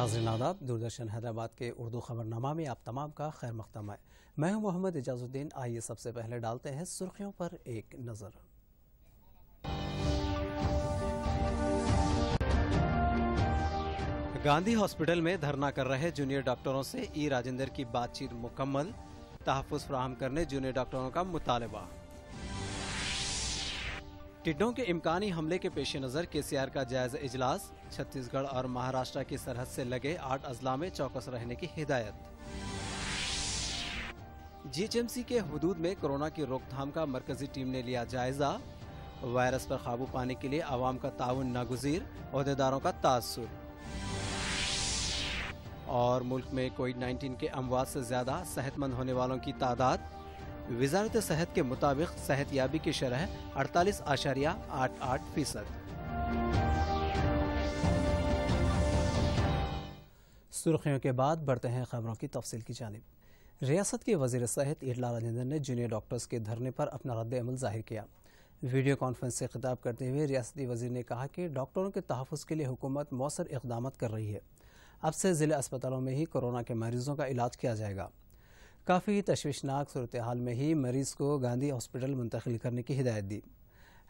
नाजरन आदाब दूरदर्शन हैदराबाद के उर्दू खबरनामा में आप तमाम का खैर मकदम है मैं हूं मोहम्मद इजाजुद्दीन आइए सबसे पहले डालते हैं सुर्खियों पर एक नज़र गांधी हॉस्पिटल में धरना कर रहे जूनियर डॉक्टरों से ई राजेंद्र की बातचीत मुकम्मल तहफ़ फ्राहम करने जूनियर डॉक्टरों का मुतालबा टिड्डों के इम्कानी हमले के पेश नज़र के सी आर का जायजा इजलास छत्तीसगढ़ और महाराष्ट्र की सरहद से लगे आठ अजला में चौकस रहने की हिदायत जीएचएमसी के हदूद में कोरोना की रोकथाम का मरकजी टीम ने लिया जायजा वायरस पर काबू पाने के लिए आवाम का ताउन नागुजीर अहदेदारों का तासर और मुल्क में कोविड 19 के अमवात से ज़्यादा सेहतमंद होने वालों की तादाद वजारत सेहत के मुताबिक सेहत याबी की शरह अड़तालीस आशारिया आठ आठ फीसद सुर्खियों के बाद बढ़ते हैं खबरों की तफसील की जानब रियासत के वजीर सेहत इरला राजेंद्र ने जूनियर डॉक्टर्स के धरने पर अपना रद्दमल जाहिर किया वीडियो कॉन्फ्रेंस से खिताब करते हुए रियासती वजीर ने कहा कि डॉक्टरों के तहफ़ के लिए हुकूमत मौसर इकदाम कर रही है अब से ज़िले अस्पतालों में ही कोरोना के मरीज़ों का इलाज किया जाएगा काफ़ी तशवीशनाक सूरत हाल में ही मरीज़ को गांधी हॉस्पिटल मुंतकिल करने की हिदायत दी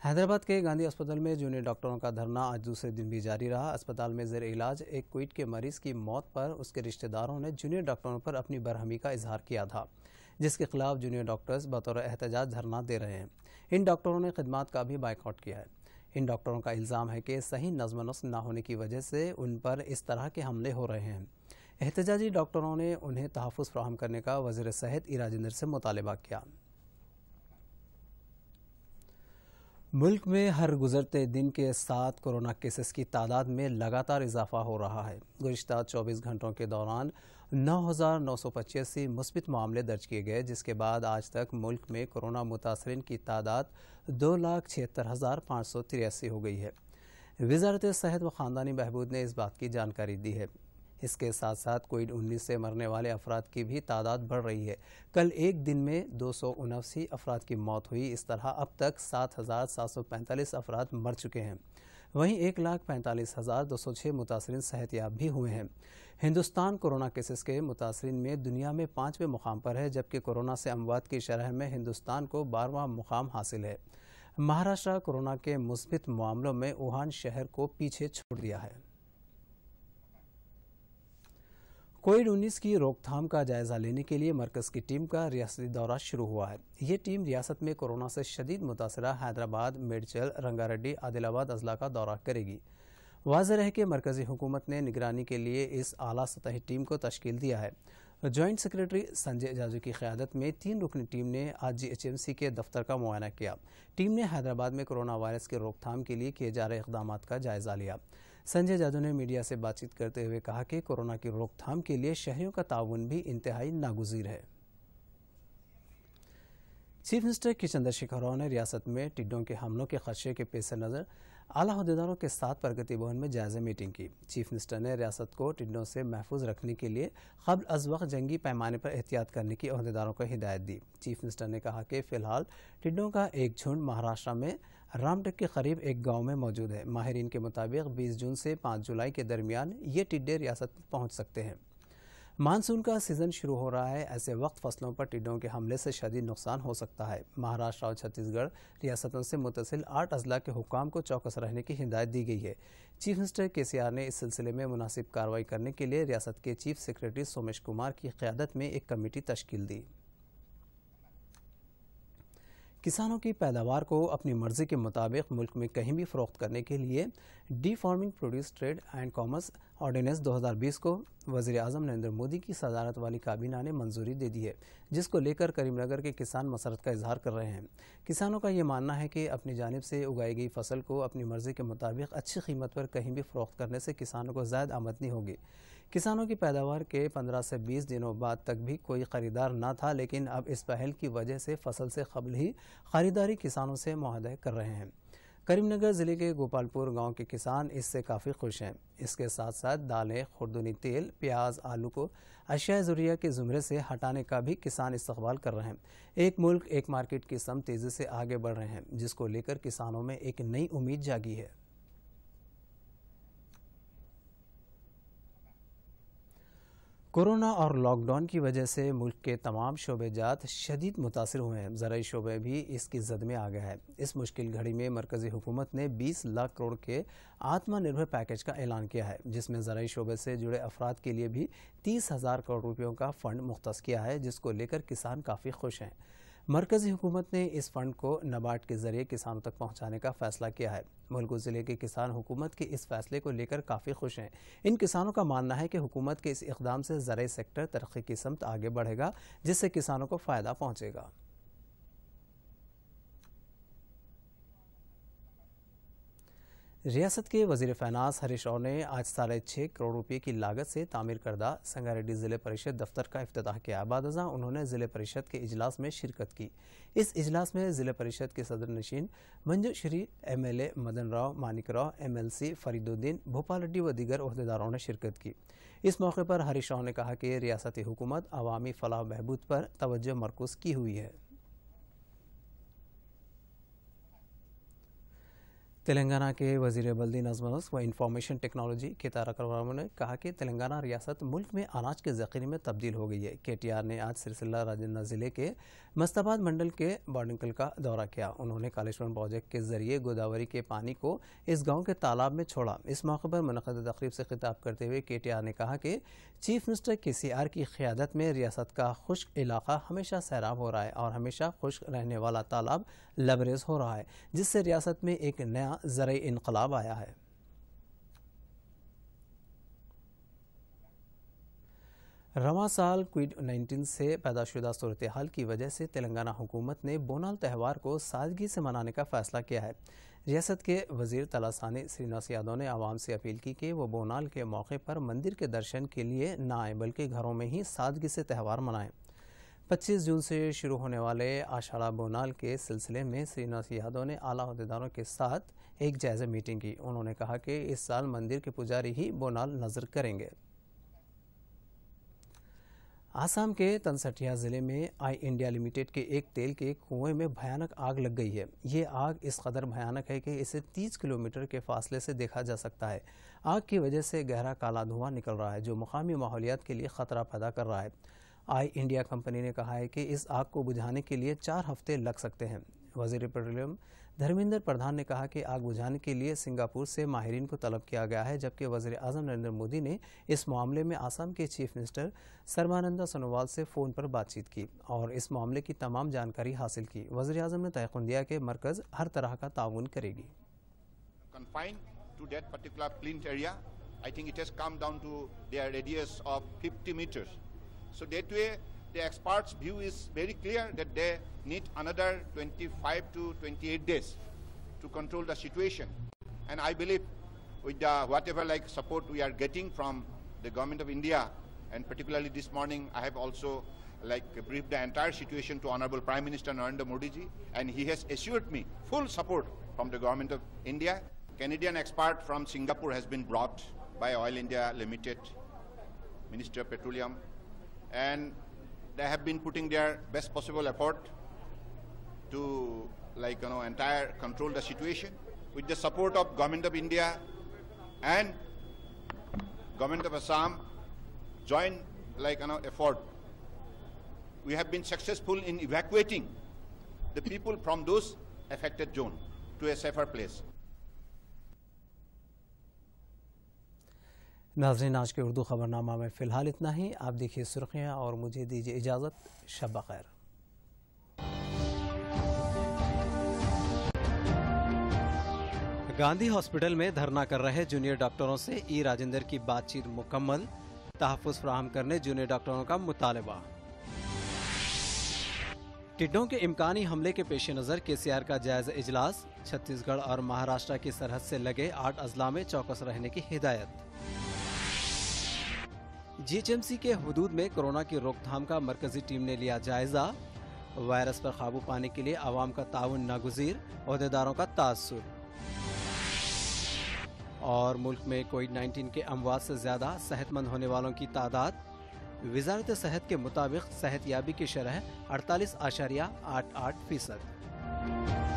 हैदराबाद के गांधी अस्पताल में जूनियर डॉक्टरों का धरना आज दूसरे दिन भी जारी रहा अस्पताल में जेर इलाज एक क्विट के मरीज की मौत पर उसके रिश्तेदारों ने जूनियर डॉक्टरों पर अपनी बरहमी का इजहार किया था जिसके खिलाफ जूनियर डॉक्टर्स बतौर एहतजाज धरना दे रहे हैं इन डॉक्टरों ने खदमात का भी बाइकआउट किया है इन डॉक्टरों का इल्ज़ाम है कि सही नज्म न होने की वजह से उन पर इस तरह के हमले हो रहे हैं एहतजाजी डॉक्टरों ने उन्हें तहफ़ फ्राहम करने का वजीर सेहत ई राजेंद्र से मुतालबा किया मुल्क में हर गुजरते दिन के साथ कोरोना केसेस की तादाद में लगातार इजाफा हो रहा है गुज्त 24 घंटों के दौरान नौ हज़ार नौ सौ पचासी मुस्बित मामले दर्ज किए गए जिसके बाद आज तक मुल्क में कोरोना मुतासरन की तादाद दो लाख छिहत्तर हज़ार पाँच सौ तिरासी हो गई है वजारत सेहत व ख़ानदानी बहबूद ने इस बात की जानकारी दी है इसके साथ साथ कोविड उन्नीस से मरने वाले अफराद की भी तादाद बढ़ रही है कल एक दिन में दो सौ उनासी अफराद की मौत हुई इस तरह अब तक सात हज़ार सात सौ पैंतालीस अफराद मर चुके हैं वहीं एक लाख पैंतालीस हज़ार दो सौ छः मुतासरी सेहतियाब भी हुए हैं हिंदुस्तान कोरोना केसेस के मुतासरी में दुनिया में पाँचवें मुकाम पर है जबकि कोरोना से अमवात की शरह में हिंदुस्तान को बारहवां मुकाम हासिल है महाराष्ट्र कोरोना के मुस्बित मामलों में वुहान शहर को पीछे छोड़ दिया है कोविड 19 की रोकथाम का जायजा लेने के लिए मरकज की टीम का रियासती दौरा शुरू हुआ है ये टीम रियासत में कोरोना से शदीद मुतासर हैदराबाद मेडचल रंगारेड्डी आदिलाबाद अजला का दौरा करेगी वाजह है कि मरकजी हुकूमत ने निगरानी के लिए इस आला सतही टीम को तश्कील दिया है जॉइंट सेक्रेटरी संजय जाजू की क्यादत में तीन रुकनी टीम ने आज जीएचएमसी के दफ्तर का मुआयना किया टीम ने हैदराबाद में कोरोना वायरस की रोकथाम के लिए किए जा रहे इकदाम का जायजा लिया संजय जादव ने मीडिया से बातचीत करते हुए कहा कि कोरोना की रोकथाम के लिए शहरों का ताउन भी इंतहाई नागुजीर है चीफ मिनिस्टर के चंद्रशेखर राव ने रियासत में टिड्डों के हमलों के खदशे के पेश नज़र आला अहदेदारों के साथ प्रगति भवन में जायजा मीटिंग की चीफ मिनिस्टर ने रियासत को टिड्डों से महफूज रखने के लिए कबल अज वक्त जंगी पैमाने पर एहतियात करने की अहदेदारों को हिदायत दी चीफ मिनिस्टर ने कहा कि फिलहाल टिड्डों का एक झुंड महाराष्ट्र में रामटेक के करीब एक गांव में मौजूद है माहरीन के मुताबिक 20 जून से 5 जुलाई के दरमियान ये टिड्डे रियासत में पहुँच सकते हैं मानसून का सीज़न शुरू हो रहा है ऐसे वक्त फसलों पर टिड्डों के हमले से शदीद नुकसान हो सकता है महाराष्ट्र और छत्तीसगढ़ रियासतों से मुतसिल आठ अजला के हुकाम को चौकस रहने की हिदायत दी गई है चीफ मिनिस्टर के सी आर ने इस सिलसिले में मुनासिब कार्रवाई करने के लिए रियासत के चीफ सेक्रेटरी सोमेश कुमार की क्यादत में एक कमेटी तश्कील दी किसानों की पैदावार को अपनी मर्जी के मुताबिक मुल्क में कहीं भी फरोख्त करने के लिए the farming produce trade and commerce हज़ार 2020 को वजी अजम नरेंद्र मोदी की सदारत वाली काबीना ने मंजूरी दे दी है जिसको लेकर करीमनगर के किसान मसरत का इजहार कर रहे हैं किसानों का ये मानना है कि अपनी जानब से उगाई गई फसल को अपनी मर्जी के मुताबिक अच्छी कीमत पर कहीं भी फरोख्त करने से किसानों को ज़ायद आमदनी होगी किसानों की पैदावार के 15 से 20 दिनों बाद तक भी कोई खरीदार ना था लेकिन अब इस पहल की वजह से फसल से कबल ही खरीदारी किसानों से माहदे कर रहे हैं करीमनगर ज़िले के गोपालपुर गांव के किसान इससे काफ़ी खुश हैं इसके साथ साथ दालें खुर्दनी तेल प्याज आलू को अशिया जुरिया के ज़ुमरे से हटाने का भी किसान इस्तेवाल कर रहे हैं एक मुल्क एक मार्केट की सम तेज़ी से आगे बढ़ रहे हैं जिसको लेकर किसानों में एक नई उम्मीद जागी है कोरोना और लॉकडाउन की वजह से मुल्क के तमाम शोबे जात शदीद मुतासर हुए हैं ज़रूरी शोबे भी इसकी जद में आ गया है इस मुश्किल घड़ी में मरकज़ी हुकूमत ने 20 लाख करोड़ के आत्मनिर्भर पैकेज का ऐलान किया है जिसमें ज़रिए शोबे से जुड़े अफराद के लिए भी तीस हज़ार करोड़ रुपयों का फ़ंड मुख्त किया है जिसको लेकर किसान काफ़ी खुश हैं मरकजी हुकूमत ने इस फंड को नबार्ड के जरिए किसानों तक पहुंचाने का फैसला किया है मुलगू ज़िले के किसान हुकूमत के इस फैसले को लेकर काफ़ी खुश हैं इन किसानों का मानना है कि हुकूमत के इस इकदाम से जरिए सेक्टर तरक्की की समत आगे बढ़ेगा जिससे किसानों को फ़ायदा पहुँचेगा रियासत के वजीर फाइनांस हरीश राव ने आज साढ़े छः करोड़ रुपये की लागत से तामीर करदा संगारेड्डी ज़िले परिषद दफ्तर का अफ्ताह किया बाद उन्होंने ज़िले परिषद के इजलास में शिरकत की इस इजलास में ज़िले परिषद के सदर नशीन Manju Shri M L A Madan Rao Manik Rao M L C Fariduddin Bhopal Reddy व दीगर अहदेदारों ने शिरकत की इस मौके पर हरीश राव ने कहा कि रियासती हुकूमत अवामी फलाह बहबूद पर तोज्जो मरकूज की हुई है तेलंगाना के वजीर बल्दी नजम व इंफॉर्मेशन टेक्नोलॉजी के तारक ने कहा कि तेलंगाना रियासत मुल्क में अनाज के जखीरे में तब्दील हो गई है के टी आर ने आज सिरसिला राजेंद्र ज़िले के मस्ताबाद मंडल के बॉर्डिकल का दौरा किया उन्होंने कालेश्वर प्रोजेक्ट के जरिए गोदावरी के पानी को इस गाँव के तालाब में छोड़ा इस मौके पर मनद तकरीब से खिताब करते हुए के टी आर ने कहा कि चीफ मिनिस्टर के सी आर की क्यादत में रियासत का खुश्क इलाका हमेशा सैराब हो रहा है और हमेशा खुश्क रहने वाला तालाब लबरेज हो रहा है जिससे रियासत में एक नया ज़र इनकलाब आया है रवा साल कोविड नाइन्टीन से पैदाशुदा सूरत हाल की वजह से तेलंगाना हुकूमत ने बोनाल त्यौहार को सादगी से मनाने का फैसला किया है रियासत के वजीर तलासानी श्रीनिवास यादव ने आवाम से अपील की कि वो बोनाल के मौके पर मंदिर के दर्शन के लिए ना आए बल्कि घरों में ही सादगी से त्यौहार मनाएं 25 जून से शुरू होने वाले आषाढ़ा बोनाल के सिलसिले में श्रीनाथ यादव ने आला अहदेदारों के साथ एक जायजा मीटिंग की उन्होंने कहा कि इस साल मंदिर के पुजारी ही बोनाल नजर करेंगे आसाम के तनसठिया जिले में आई इंडिया लिमिटेड के एक तेल के कुएं में भयानक आग लग गई है ये आग इस कदर भयानक है कि इसे 30 किलोमीटर के फासले से देखा जा सकता है आग की वजह से गहरा काला धुआं निकल रहा है जो मुकामी माहौलियात के लिए खतरा पैदा कर रहा है आई इंडिया कंपनी ने कहा है कि इस आग को बुझाने के लिए चार हफ्ते लग सकते हैं वजीर पेट्रोलियम धर्मेंद्र प्रधान ने कहा कि आग बुझाने के लिए सिंगापुर से माहरीन को तलब किया गया है जबकि वजीर अजम नरेंद्र मोदी ने इस मामले में आसाम के चीफ मिनिस्टर सर्बानंदा सोनोवाल से फ़ोन पर बातचीत की और इस मामले की तमाम जानकारी हासिल की वजीर अजम ने तयकुन दिया कि मरकज़ हर तरह का ताउन करेगी I think it has come down to their radius of 50 meters. So that way, the experts' view is very clear that they need another 25 to 28 days to control the situation. And I believe with the whatever like support we are getting from the government of India, and particularly this morning, I have also like briefed the entire situation to Honorable Prime Minister Narendra Modi ji, and he has assured me full support from the government of India. Canadian expert from Singapore has been brought by Oil India Limited, Minister of Petroleum, and they have been putting their best possible effort to like you know entire control the situation with the support of government of India and government of Assam joint like you know effort we have been successful in evacuating the people from those affected zone to a safer place नाजरीन आज के उर्दू खबरनामा में फ़िलहाल इतना ही आप देखिए सुर्खियाँ और मुझे दीजिए इजाज़त शब खैर गांधी हॉस्पिटल में धरना कर रहे जूनियर डॉक्टरों से ई राजेंद्र की बातचीत मुकम्मल तहफ़ फ्राहम करने जूनियर डॉक्टरों का मुतालबा टिड्डों के इम्कानी हमले के पेश नज़र के सी आर का जायजा इजलास छत्तीसगढ़ और महाराष्ट्र की सरहद से लगे आठ अजला में चौकस रहने की हिदायत जीएचएमसी के हदूद में कोरोना की रोकथाम का मरकजी टीम ने लिया जायजा वायरस पर काबू पाने के लिए आवाम का ताउन नागजीर अहदेदारों का तासर और मुल्क में कोविड 19 के अमवात से ज़्यादा सेहतमंद होने वालों की तादाद वजारत सेहत के मुताबिक सेहत याबी की शरह अड़तालीस आशारिया आठ आठ फीसद